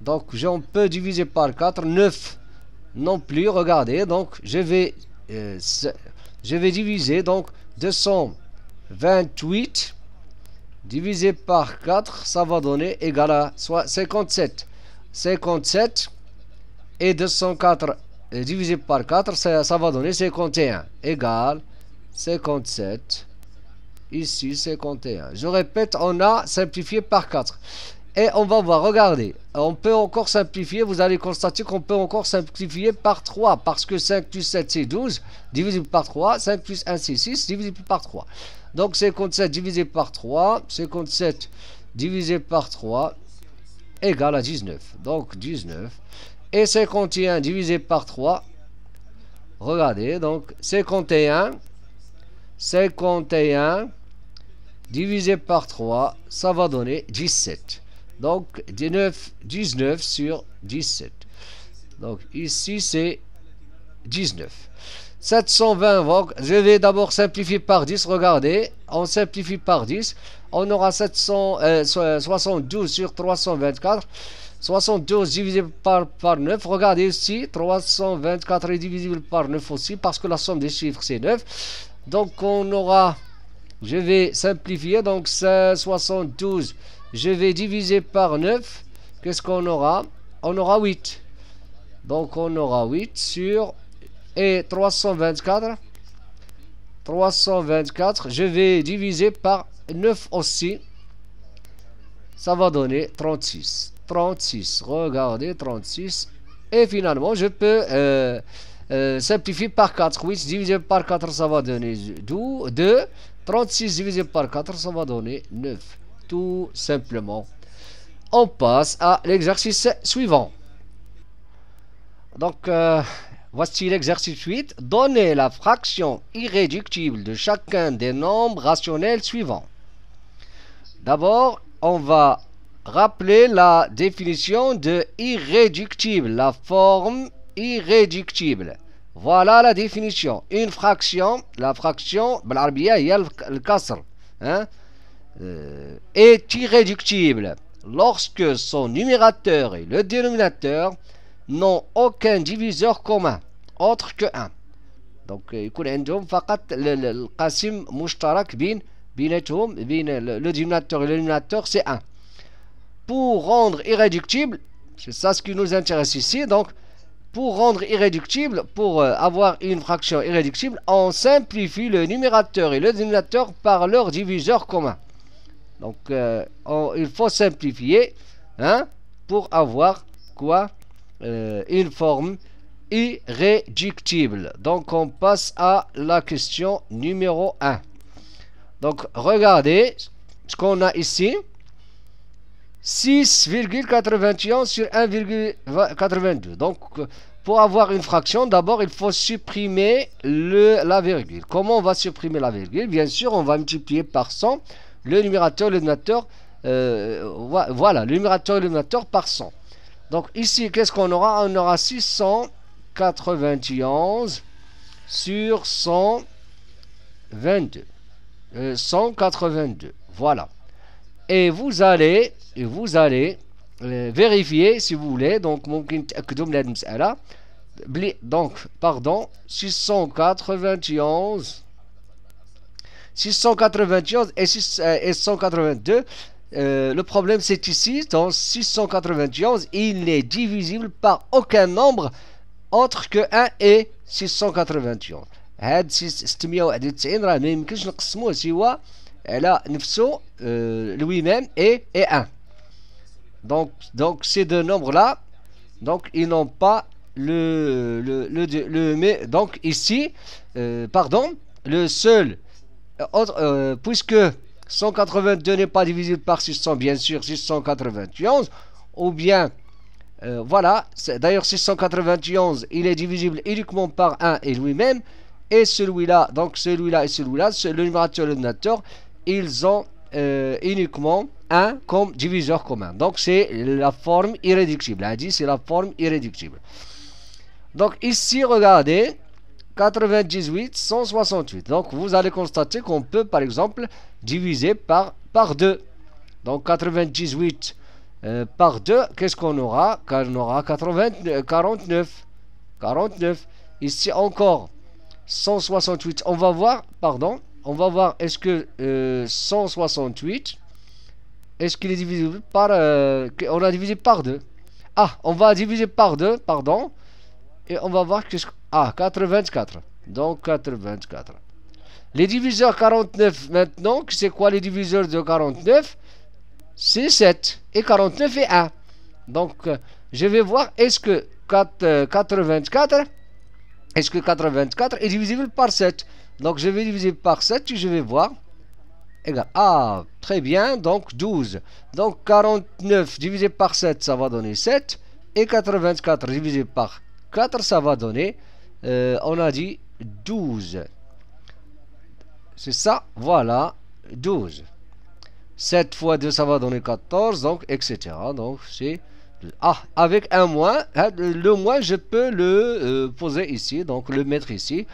Donc j'en peux diviser par 4, 9 non plus, regardez, donc je vais, euh, je vais diviser, donc 228 divisé par 4, ça va donner égal à soit 57. 57 et 204 divisé par 4, ça, va donner 51. Égal 57. Ici, 51. Je répète, on a simplifié par 4. Et on va voir, regardez, on peut encore simplifier, vous allez constater qu'on peut encore simplifier par 3, parce que 5 plus 7, c'est 12, divisible par 3, 5 plus 1, c'est 6, divisible par 3. Donc 57 divisé par 3, 57 divisé par 3 égale à 19. Donc 19. Et 51 divisé par 3, regardez, donc 51, 51 divisé par 3, ça va donner 17. Donc 19, 19 sur 17. Donc ici c'est 19. 720, je vais d'abord simplifier par 10, regardez, on simplifie par 10, on aura 700, 72 euh, euh, sur 324, 72 divisé par, par 9, regardez ici, 324 est divisible par 9 aussi, parce que la somme des chiffres c'est 9, donc on aura, je vais simplifier, donc 72, je vais diviser par 9, qu'est-ce qu'on aura On aura 8, donc on aura 8 sur et 324. 324, je vais diviser par 9 aussi. Ça va donner 36. 36, regardez, 36. Et finalement, je peux euh, euh, simplifier par 4. 8 divisé par 4, ça va donner 2. 36 divisé par 4, ça va donner 9. Tout simplement. On passe à l'exercice suivant. Donc... Euh, Voici l'exercice 8. Donnez la fraction irréductible de chacun des nombres rationnels suivants. D'abord, on va rappeler la définition de irréductible, la forme irréductible. Voilà la définition. Une fraction, la fraction, hein, euh, est irréductible lorsque son numérateur et le dénominateur n'ont aucun diviseur commun autre que 1 donc euh, le عندهم et le c'est 1 pour rendre irréductible c'est ça ce qui nous intéresse ici donc pour rendre irréductible, pour euh, avoir une fraction irréductible, on simplifie le numérateur et le dénominateur par leur diviseur commun. Donc, euh, il faut simplifier hein, pour avoir quoi une euh, forme irréductible. Donc on passe à la question numéro 1. Donc regardez ce qu'on a ici. 6,81 sur 1,82. Donc pour avoir une fraction, d'abord il faut supprimer le, la virgule. Comment on va supprimer la virgule Bien sûr, on va multiplier par 100 le numérateur, le dénominateur. Euh, voilà, le numérateur et le dénominateur par 100. Donc ici, qu'est-ce qu'on aura On aura 691 sur 122. 182. Euh, voilà. Et vous allez, vous allez euh, vérifier si vous voulez. Donc, donc, pardon, 691. 691 et, 6, euh, et 182 euh, le problème, c'est ici, dans 691, il n'est divisible par aucun nombre autre que 1 et 691. elle 691 راه euh, lui-même et, et 1 donc donc ces deux nombres là donc ils n'ont pas le le, le, le mais donc ici euh, pardon le seul autre euh, puisque 182 n'est pas divisible par 600, bien sûr, 691. Ou bien, euh, voilà, d'ailleurs 691, il est divisible uniquement par 1 et lui-même. Et celui-là, donc celui-là et celui-là, le numérateur et le donateur, ils ont euh, uniquement 1 comme diviseur commun. Donc c'est la forme irréductible. L'indice hein, c'est la forme irréductible. Donc ici, regardez, 98, 168. Donc vous allez constater qu'on peut par exemple diviser par, par 2. Donc 98 euh, par 2, qu'est-ce qu'on aura On aura 49. 49. Euh, Ici encore 168. On va voir, pardon, on va voir est-ce que 168, euh, est-ce qu'il est divisé par... on a divisé par 2. Ah, on va diviser par 2, pardon. Et on va voir qu'est-ce que ah, 84. Donc 84. Les diviseurs 49 maintenant, c'est quoi les diviseurs de 49 C'est 7. Et 49 est 1. Donc, euh, je vais voir est-ce que 4, 84 euh, est-ce que 84 est divisible par 7 Donc je vais diviser par 7 et je vais voir. Eh ah, très bien, donc 12. Donc 49 divisé par 7, ça va donner 7. Et 84 divisé par 4, ça va donner euh, on a dit 12. C'est ça, voilà, 12. 7 fois 2, ça va donner 14, donc, etc. Donc, c'est... Ah, avec un moins, hein, le moins, je peux le euh, poser ici, donc le mettre ici.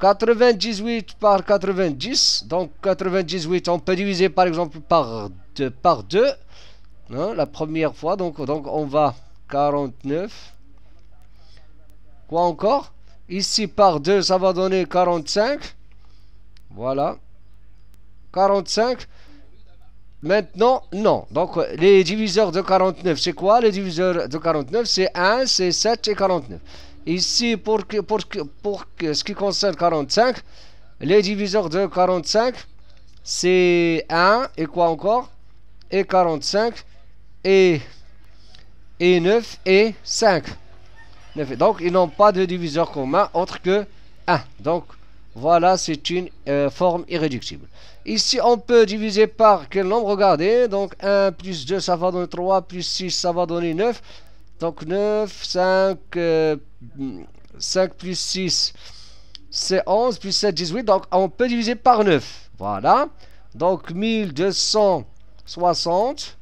98 par 90, donc 98, on peut diviser par exemple par 2, par hein, la première fois, donc, donc on va 49. Quoi encore Ici, par 2, ça va donner 45. Voilà. 45. Maintenant, non. Donc, les diviseurs de 49, c'est quoi les diviseurs de 49 C'est 1, c'est 7 et 49. Ici, pour, que, pour, ce qui concerne 45, les diviseurs de 45, c'est 1 et quoi encore Et 45 et, et 9 et 5. Donc, ils n'ont pas de diviseur commun autre que 1. Donc, voilà, c'est une euh, forme irréductible. Ici, on peut diviser par quel nombre Regardez, donc 1 plus 2, ça va donner 3, plus 6, ça va donner 9. Donc 9, 5, 5 plus 6, c'est 11, plus 7, 18. Donc on peut diviser par 9. Voilà. Donc 1260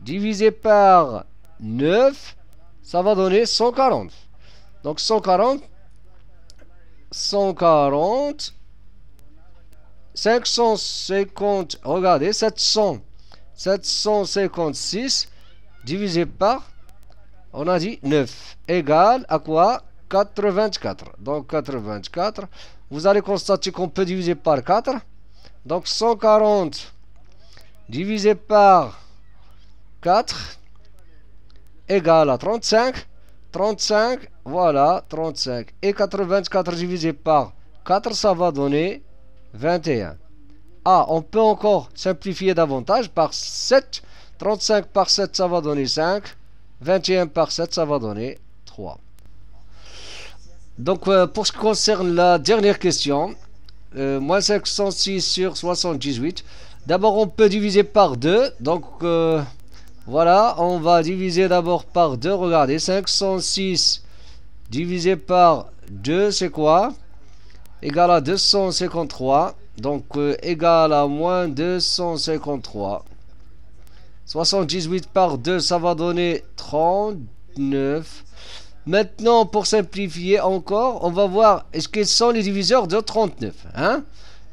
divisé par 9, ça va donner 140. Donc 140, 140, 550, regardez, 700, 756 divisé par, on a dit 9, égale à quoi 84. Donc 84, vous allez constater qu'on peut diviser par 4. Donc 140 divisé par 4 égale à 35. 35, voilà, 35. Et 84 divisé par 4, ça va donner 21. Ah, on peut encore simplifier davantage par 7. 35 par 7, ça va donner 5. 21 par 7, ça va donner 3. Donc, euh, pour ce qui concerne la dernière question, euh, moins 506 sur 78. D'abord, on peut diviser par 2. Donc, euh, voilà, on va diviser d'abord par 2. Regardez, 506 divisé par 2, c'est quoi Égal à 253. Donc, euh, égal à moins 253. 78 par 2, ça va donner 39. Maintenant, pour simplifier encore, on va voir est-ce qu'ils sont les diviseurs de 39. Hein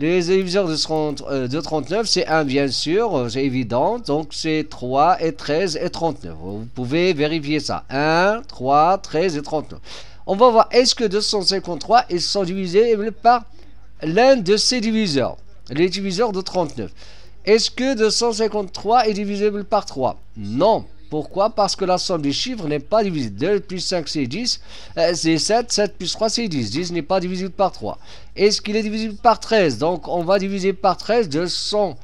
les diviseurs de, 39, euh, c'est 1 bien sûr, euh, c'est évident. Donc c'est 3 et 13 et 39. Vous pouvez vérifier ça. 1, 3, 13 et 39. On va voir, est-ce que 253, ils sont divisés par l'un de ces diviseurs Les diviseurs de 39. Est-ce que 253 est divisible par 3 Non. Pourquoi Parce que la somme des chiffres n'est pas divisible. 2 plus 5, c'est 10. Euh, c'est 7. 7 plus 3, c'est 10. 10 n'est pas divisible par 3. Est-ce qu'il est divisible par 13 Donc, on va diviser par 13. 200...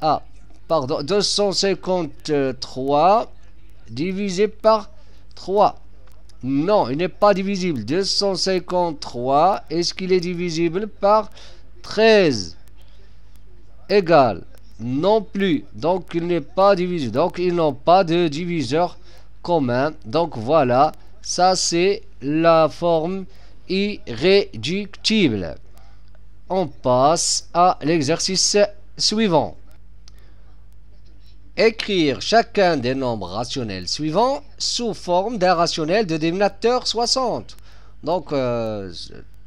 Ah, pardon. 253 divisé par 3. Non, il n'est pas divisible. 253, est-ce qu'il est divisible par 13 Égal non plus. Donc il n'est pas divisé. Donc ils n'ont pas de diviseur commun. Donc voilà, ça c'est la forme irréductible. On passe à l'exercice suivant. Écrire chacun des nombres rationnels suivants sous forme d'un rationnel de dénominateur 60. Donc, euh,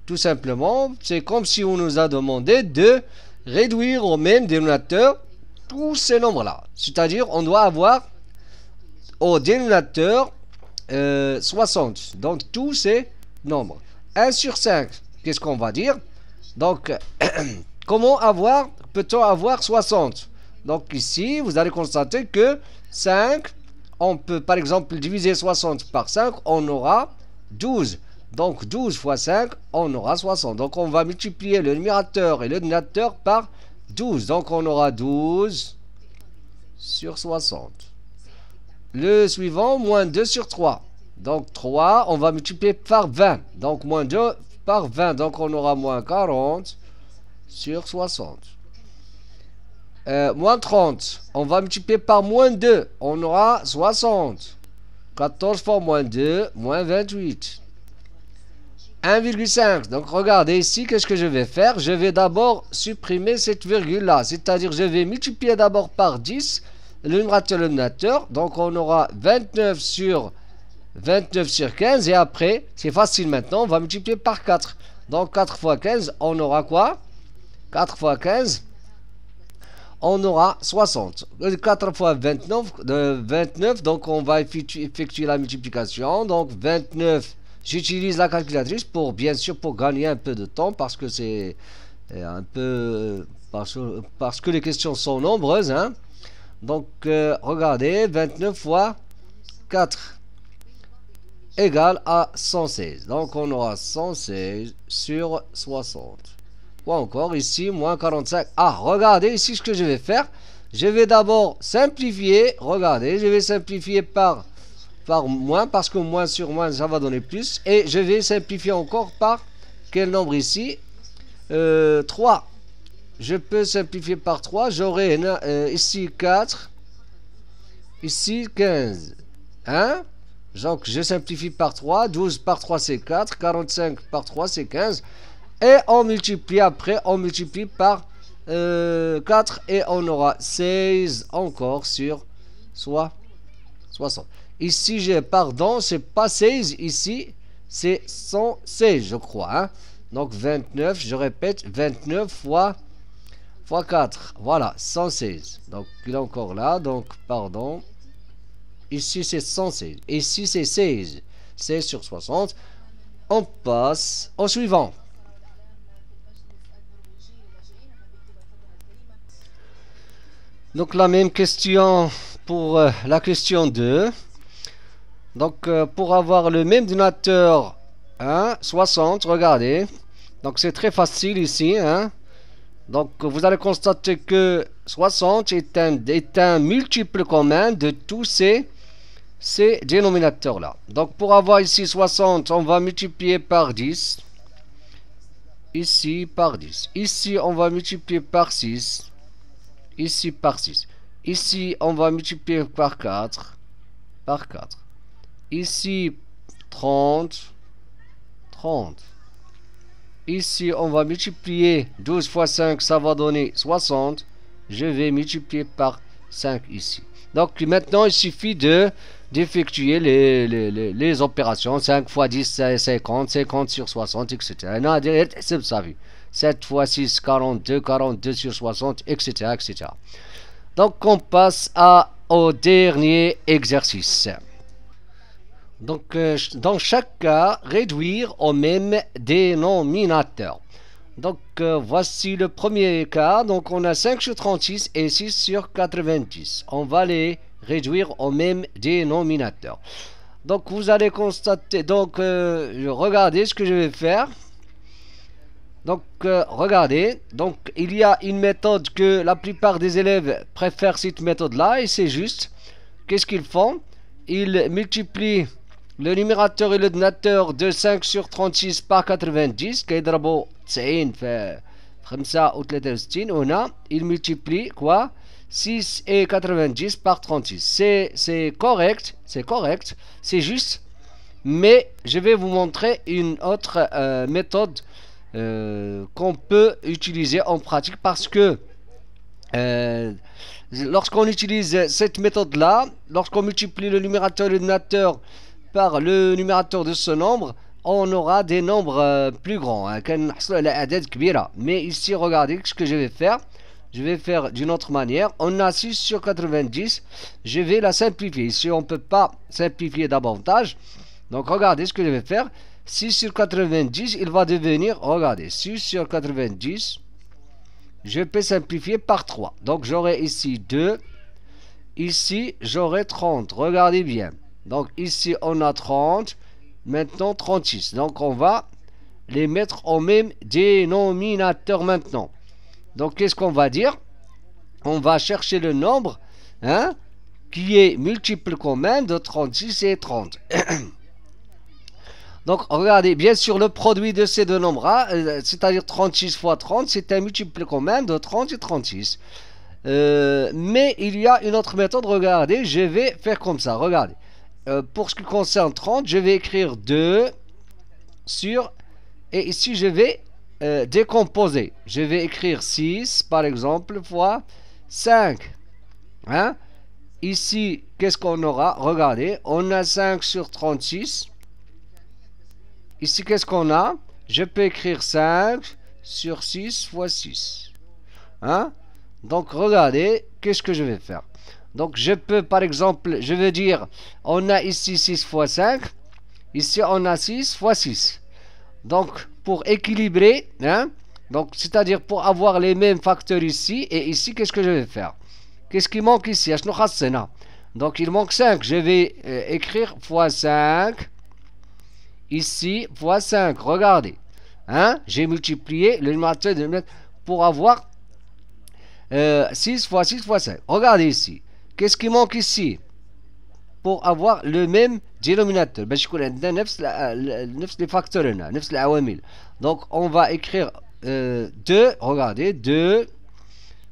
tout simplement, c'est comme si on nous a demandé de réduire au même dénominateur tous ces nombres-là. C'est-à-dire, on doit avoir au dénominateur 60. Euh, Donc, tous ces nombres. 1 sur 5, qu'est-ce qu'on va dire Donc, comment avoir, peut-on avoir 60 Donc, ici, vous allez constater que 5, on peut par exemple diviser 60 par 5, on aura 12. Donc 12 fois 5, on aura 60. Donc on va multiplier le numérateur et le dénominateur par 12. Donc on aura 12 sur 60. Le suivant, moins 2 sur 3. Donc 3, on va multiplier par 20. Donc moins 2 par 20. Donc on aura moins 40 sur 60. Euh, moins 30, on va multiplier par moins 2. On aura 60. 14 fois moins 2, moins 28. 1,5. Donc regardez ici, qu'est-ce que je vais faire Je vais d'abord supprimer cette virgule-là. C'est-à-dire je vais multiplier d'abord par 10 le numérateur et Donc on aura 29 sur 29 sur 15. Et après, c'est facile maintenant, on va multiplier par 4. Donc 4 fois 15, on aura quoi 4 fois 15, on aura 60. 4 euh, fois 29, 29 euh, donc on va effectuer la multiplication. Donc 29 J'utilise la calculatrice pour, bien sûr, pour gagner un peu de temps parce que c'est euh, un peu... Parce, que les questions sont nombreuses, hein. Donc, euh, regardez, 29 fois 4 égale à 116. Donc, on aura 116 sur 60. Ou encore, ici, moins 45. Ah, regardez ici ce que je vais faire. Je vais d'abord simplifier. Regardez, je vais simplifier par par moins parce que moins sur moins ça va donner plus et je vais simplifier encore par quel nombre ici 3 euh, je peux simplifier par 3 j'aurai euh, ici 4 ici 15 hein donc je simplifie par 3 12 par 3 c'est 4 45 par 3 c'est 15 et on multiplie après on multiplie par 4 euh, et on aura 16 encore sur soit 60 Ici, j'ai, pardon, c'est pas 16 ici, c'est 116, je crois. Hein. Donc 29, je répète, 29 fois, 4. Voilà, 116. Donc il est encore là, donc pardon. Ici, c'est 116. Ici, c'est 16. 16 sur 60. On passe au suivant. Donc la même question pour euh, la question 2. Donc euh, pour avoir le même dénominateur, hein, 60, regardez. Donc c'est très facile ici. Hein. Donc vous allez constater que 60 est un, est un multiple commun de tous ces dénominateurs-là. Donc pour avoir ici 60, on va multiplier par 10. Ici par 10. Ici on va multiplier par 6. Ici par 6. Ici on va multiplier par 4. Par 4. Ici, 30. 30. Ici, on va multiplier 12 fois 5, ça va donner 60. Je vais multiplier par 5 ici. Donc maintenant, il suffit de d'effectuer les, opérations 5 fois 10 50 50 sur 60 etc c'est ça, 7 fois 6 42 42 sur 60 etc etc donc on passe au dernier exercice donc, euh, dans chaque cas, réduire au même dénominateur. Donc, euh, voici le premier cas. Donc, on a 5 sur 36 et 6 sur 90. On va les réduire au même dénominateur. Donc, vous allez constater... Donc, euh, regardez ce que je vais faire. Donc, regardez. Donc, il y a une méthode que la plupart des élèves préfèrent cette méthode-là. Et c'est juste. Qu'est-ce qu'ils font Ils multiplient le numérateur et le donateur de 5 sur 36 par 90 5 il multiplie quoi 6 et 90 par 36 c'est correct c'est correct c'est juste mais je vais vous montrer une autre euh, méthode euh, qu'on peut utiliser en pratique parce que euh, lorsqu'on utilise cette méthode là lorsqu'on multiplie le numérateur et le donateur par le numérateur de ce nombre, on aura des nombres euh, plus grands. Hein, Mais ici, regardez ce que je vais faire. Je vais faire d'une autre manière. On a 6 sur 90. Je vais la simplifier. Ici, on ne peut pas simplifier davantage. Donc, regardez ce que je vais faire. 6 sur 90, il va devenir, regardez, 6 sur 90. Je peux simplifier par 3. Donc, j'aurai ici 2. Ici, j'aurai 30. Regardez bien. Donc ici on a 30, maintenant 36. Donc on va les mettre au même dénominateur maintenant. Donc qu'est-ce qu'on va dire On va chercher le nombre hein, qui est multiple commun de 36 et 30. Donc regardez, bien sûr le produit de ces deux nombres, euh, c'est-à-dire 36 fois 30, c'est un multiple commun de 30 et 36. Euh, mais il y a une autre méthode, regardez, je vais faire comme ça, regardez. Euh, pour ce qui concerne 30, je vais écrire 2 sur... Et ici, je vais euh, décomposer. Je vais écrire 6, par exemple, fois 5. Hein. Ici, qu'est-ce qu'on aura Regardez, on a 5 sur 36. Ici, qu'est-ce qu'on a Je peux écrire 5 sur 6 fois 6. Hein. Donc, regardez, qu'est-ce que je vais faire donc je peux par exemple, je veux dire, on a ici 6 x 5, ici on a 6 fois 6. Donc pour équilibrer, hein, c'est-à-dire pour avoir les mêmes facteurs ici et ici, qu'est-ce que je vais faire Qu'est-ce qui manque ici Donc il manque 5, je vais euh, écrire x 5, ici x 5, regardez. Hein, J'ai multiplié le numérateur de pour avoir 6 euh, fois 6 x 5. Regardez ici. Qu'est-ce qui manque ici pour avoir le même dénominateur ben, je connais euh, les facteurs 9 à 1000. donc on va écrire 2 euh, regardez 2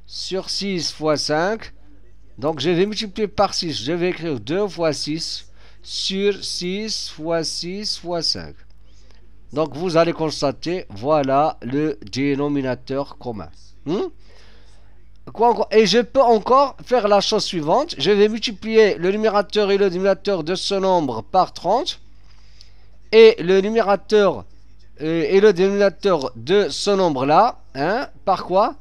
sur 6 fois 5 donc je vais multiplier par 6 je vais écrire 2 fois 6 sur 6 fois 6 fois 5 donc vous allez constater voilà le dénominateur commun hmm? Et je peux encore faire la chose suivante. Je vais multiplier le numérateur et le dénominateur de ce nombre par 30. Et le numérateur euh, et le dénominateur de ce nombre-là, hein, par quoi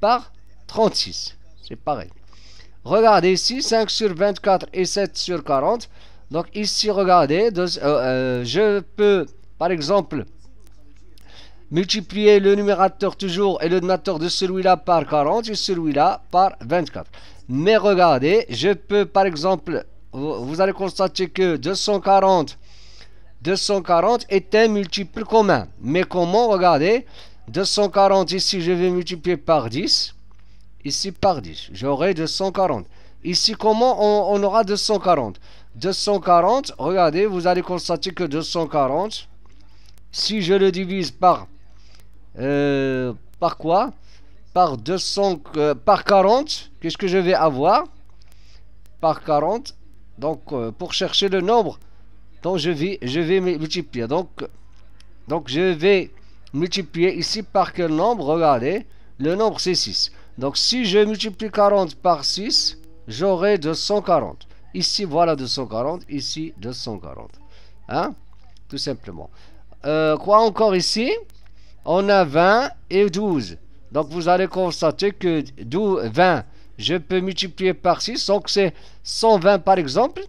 Par 36. C'est pareil. Regardez ici, 5 sur 24 et 7 sur 40. Donc ici, regardez, euh, euh, je peux, par exemple, Multiplier le numérateur toujours et le donateur de celui-là par 40 et celui-là par 24. Mais regardez, je peux par exemple, vous allez constater que 240, 240 est un multiple commun. Mais comment Regardez, 240 ici, je vais multiplier par 10. Ici par 10, j'aurai 240. Ici, comment on aura 240 240, regardez, vous allez constater que 240, si je le divise par euh, par quoi Par 200, euh, par 40. Qu'est-ce que je vais avoir Par 40. Donc, euh, pour chercher le nombre dont je vais, je vais multiplier. Donc, donc, je vais multiplier ici par quel nombre Regardez, le nombre c'est 6. Donc, si je multiplie 40 par 6, j'aurai 240. Ici, voilà 240. Ici, 240. Hein Tout simplement. quoi encore ici on a 20 et 12. Donc vous allez constater que 20, je peux multiplier par 6, donc c'est 120 par exemple,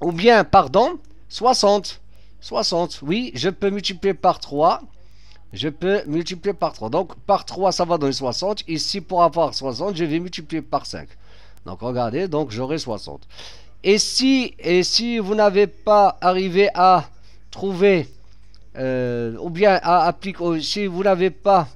ou bien, pardon, 60. 60, oui, je peux multiplier par 3, je peux multiplier par 3. Donc par 3, ça va donner 60. Ici, pour avoir 60, je vais multiplier par 5. Donc regardez, donc j'aurai 60. Et si, et si vous n'avez pas arrivé à trouver euh, ou bien à ah, si vous n'avez pas,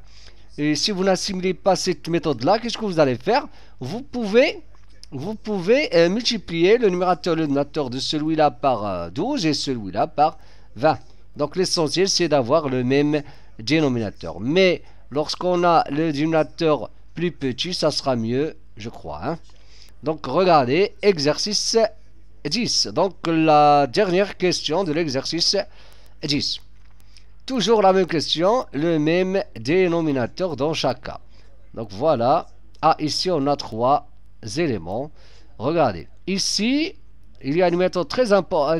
et si vous n'assimilez pas cette méthode-là, qu'est-ce que vous allez faire Vous pouvez, vous pouvez euh, multiplier le numérateur le dénominateur de celui-là par 12 euh, et celui-là par 20. Donc l'essentiel, c'est d'avoir le même dénominateur. Mais lorsqu'on a le dénominateur plus petit, ça sera mieux, je crois. Hein. Donc regardez, exercice 10. Donc la dernière question de l'exercice 10. Toujours la même question, le même dénominateur dans chaque cas. Donc voilà. Ah, ici, on a trois éléments. Regardez. Ici, il y a une méthode très,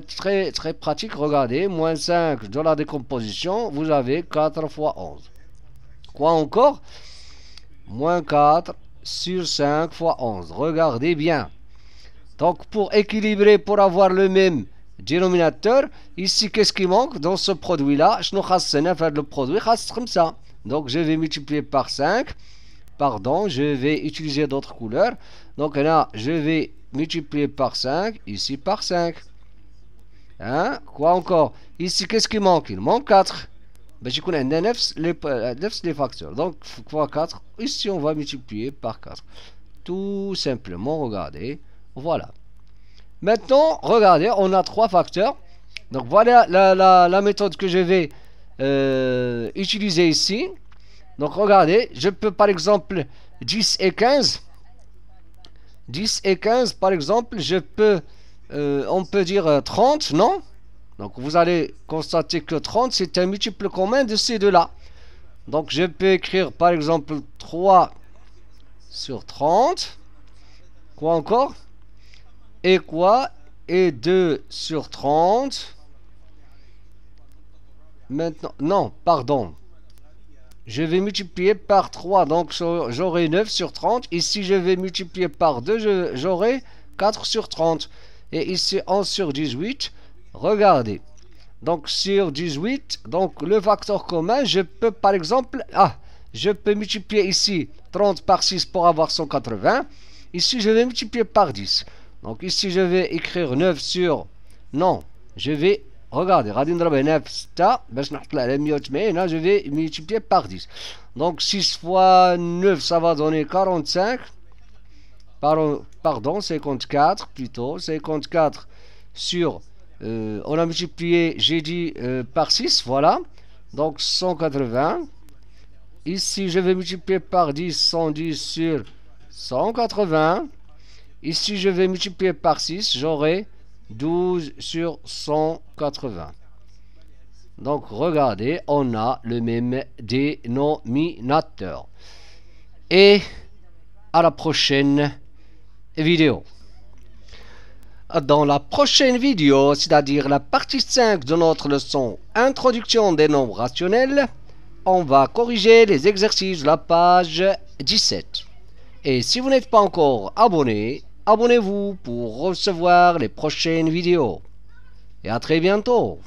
très, très pratique. Regardez, moins 5 de la décomposition, vous avez 4 fois 11. Quoi encore Moins 4 sur 5 fois 11. Regardez bien. Donc, pour équilibrer, pour avoir le même Dénominateur, ici, qu'est-ce qui manque dans ce produit-là le produit comme ça. Donc, je vais multiplier par 5. Pardon, je vais utiliser d'autres couleurs. Donc là, je vais multiplier par 5, ici par 5. Hein? Quoi encore Ici, qu'est-ce qui manque Il manque 4. Ben, j'ai connu les, euh, les facteurs. Donc, quoi 4. Ici, on va multiplier par 4. Tout simplement, regardez. Voilà. Maintenant, regardez, on a trois facteurs. Donc voilà la, méthode que je vais euh, utiliser ici. Donc regardez, je peux par exemple 10 et 15. 10 et 15 par exemple, je peux, euh, on peut dire 30, euh, non Donc vous allez constater que 30 c'est un multiple commun de ces deux-là. Donc je peux écrire par exemple 3 sur 30. Quoi encore et quoi Et 2 sur 30. Maintenant, non, pardon. Je vais multiplier par 3, donc j'aurai 9 sur 30. Ici, je vais multiplier par 2, j'aurai 4 sur 30. Et ici, 11 sur 18. Regardez. Donc, sur 18, donc le facteur commun, je peux par exemple... Ah, je peux multiplier ici 30 par 6 pour avoir 180. Ici, je vais multiplier par 10. Donc ici, je vais écrire 9 sur... Non, je vais... Regardez, je vais multiplier par 10. Donc 6 fois 9, ça va donner 45. Pardon, 54 plutôt. 54 sur... Euh, on a multiplié, j'ai dit, euh, par 6, voilà. Donc 180. Ici, je vais multiplier par 10, 110 sur 180. Ici, je vais multiplier par 6, j'aurai 12 sur 180. Donc, regardez, on a le même dénominateur. Et à la prochaine vidéo. Dans la prochaine vidéo, c'est-à-dire la partie 5 de notre leçon Introduction des nombres rationnels, on va corriger les exercices de la page 17. Et si vous n'êtes pas encore abonné, abonnez-vous pour recevoir les prochaines vidéos. Et à très bientôt